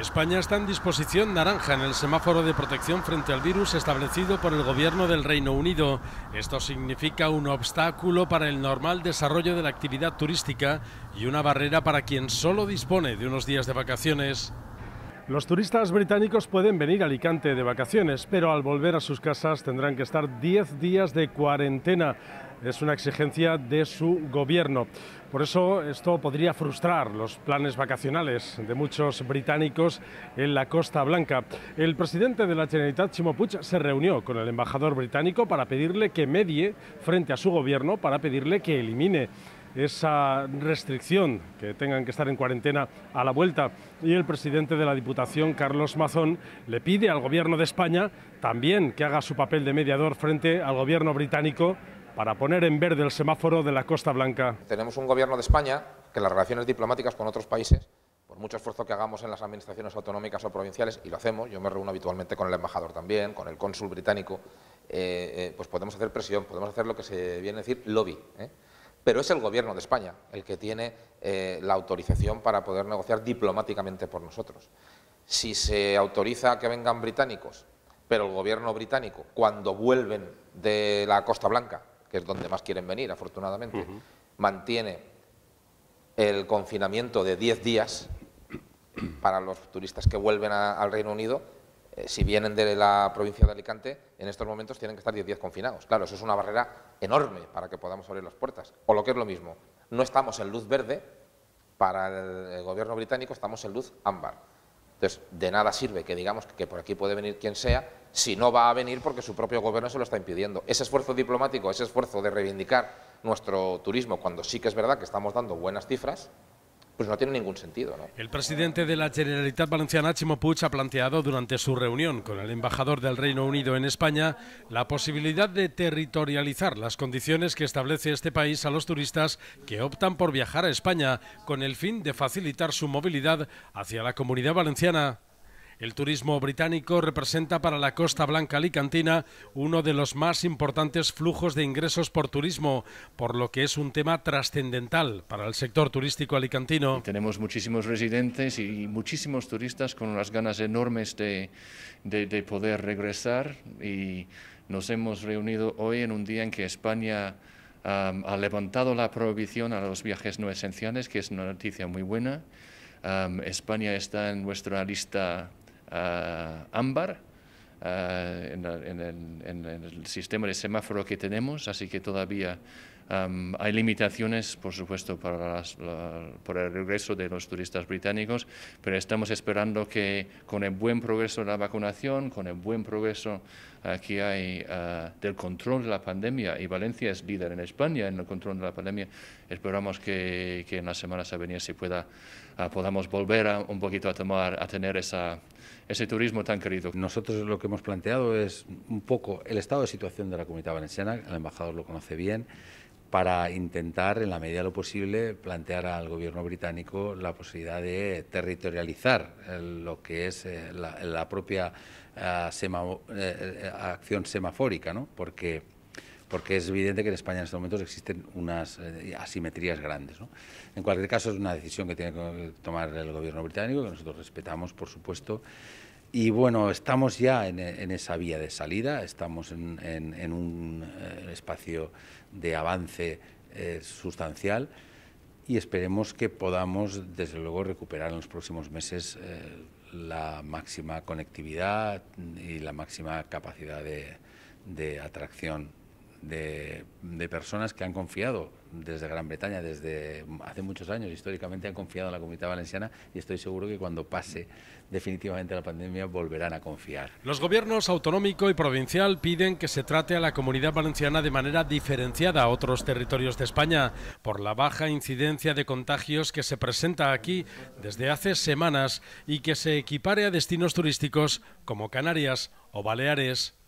España está en disposición naranja en el semáforo de protección frente al virus establecido por el Gobierno del Reino Unido. Esto significa un obstáculo para el normal desarrollo de la actividad turística y una barrera para quien solo dispone de unos días de vacaciones. Los turistas británicos pueden venir a Alicante de vacaciones, pero al volver a sus casas tendrán que estar 10 días de cuarentena. Es una exigencia de su gobierno. Por eso esto podría frustrar los planes vacacionales de muchos británicos en la Costa Blanca. El presidente de la Generalitat, Chimo Puig, se reunió con el embajador británico para pedirle que medie frente a su gobierno, para pedirle que elimine esa restricción, que tengan que estar en cuarentena a la vuelta. Y el presidente de la Diputación, Carlos Mazón, le pide al Gobierno de España también que haga su papel de mediador frente al Gobierno británico para poner en verde el semáforo de la Costa Blanca. Tenemos un Gobierno de España que las relaciones diplomáticas con otros países por mucho esfuerzo que hagamos en las administraciones autonómicas o provinciales, y lo hacemos, yo me reúno habitualmente con el embajador también, con el cónsul británico, eh, eh, pues podemos hacer presión, podemos hacer lo que se viene a decir lobby. ¿eh? pero es el Gobierno de España el que tiene eh, la autorización para poder negociar diplomáticamente por nosotros. Si se autoriza que vengan británicos, pero el Gobierno británico, cuando vuelven de la Costa Blanca, que es donde más quieren venir, afortunadamente, mantiene el confinamiento de 10 días para los turistas que vuelven al Reino Unido, eh, si vienen de la provincia de Alicante, en estos momentos tienen que estar 10 días confinados. Claro, eso es una barrera enorme para que podamos abrir las puertas. O lo que es lo mismo, no estamos en luz verde para el, el gobierno británico, estamos en luz ámbar. Entonces, de nada sirve que digamos que por aquí puede venir quien sea, si no va a venir porque su propio gobierno se lo está impidiendo. Ese esfuerzo diplomático, ese esfuerzo de reivindicar nuestro turismo, cuando sí que es verdad que estamos dando buenas cifras, pues no tiene ningún sentido. El presidente de la Generalitat Valenciana, Chimo Puig, ha planteado durante su reunión con el embajador del Reino Unido en España la posibilidad de territorializar las condiciones que establece este país a los turistas que optan por viajar a España con el fin de facilitar su movilidad hacia la comunidad valenciana. El turismo británico representa para la Costa Blanca Alicantina uno de los más importantes flujos de ingresos por turismo, por lo que es un tema trascendental para el sector turístico alicantino. Tenemos muchísimos residentes y muchísimos turistas con unas ganas enormes de, poder regresar y nos hemos reunido hoy en un día en que España ha levantado la prohibición a los viajes no esenciales, que es una noticia muy buena. España está en nuestra lista eh, ámbar eh, en, el, en, el, sistema de semáforo que tenemos, así que todavía hay limitaciones, por supuesto, para por el regreso de los turistas británicos, pero estamos esperando que con el buen progreso de la vacunación, con el buen progreso eh, que hay eh, del control de la pandemia, y Valencia es líder en España en el control de la pandemia, esperamos que, en las semanas a venir se pueda, ah, podamos volver a, un poquito a, tomar, a tener esa, ese turismo tan querido. Nosotros lo que hemos planteado es un poco el estado de situación de la comunidad valenciana, el embajador lo conoce bien para intentar, en la medida de lo posible, plantear al gobierno británico la posibilidad de territorializar eh, lo que es eh, la, propia eh, acción semafórica, ¿no? porque, porque es evidente que en España en estos momentos existen unas asimetrías grandes. En cualquier caso, es una decisión que tiene que tomar el gobierno británico, que nosotros respetamos, por supuesto y bueno, estamos ya en, esa vía de salida, estamos en, un eh, espacio de avance eh, sustancial y esperemos que podamos, desde luego, recuperar en los próximos meses eh, la máxima conectividad y la máxima capacidad de atracción de, personas que han confiado desde Gran Bretaña, desde hace muchos años, históricamente han confiado en la comunidad valenciana y estoy seguro que cuando pase definitivamente la pandemia volverán a confiar. Los gobiernos autonómico y provincial piden que se trate a la comunidad valenciana de manera diferenciada a otros territorios de España por la baja incidencia de contagios que se presenta aquí desde hace semanas y que se equipare a destinos turísticos como Canarias o Baleares.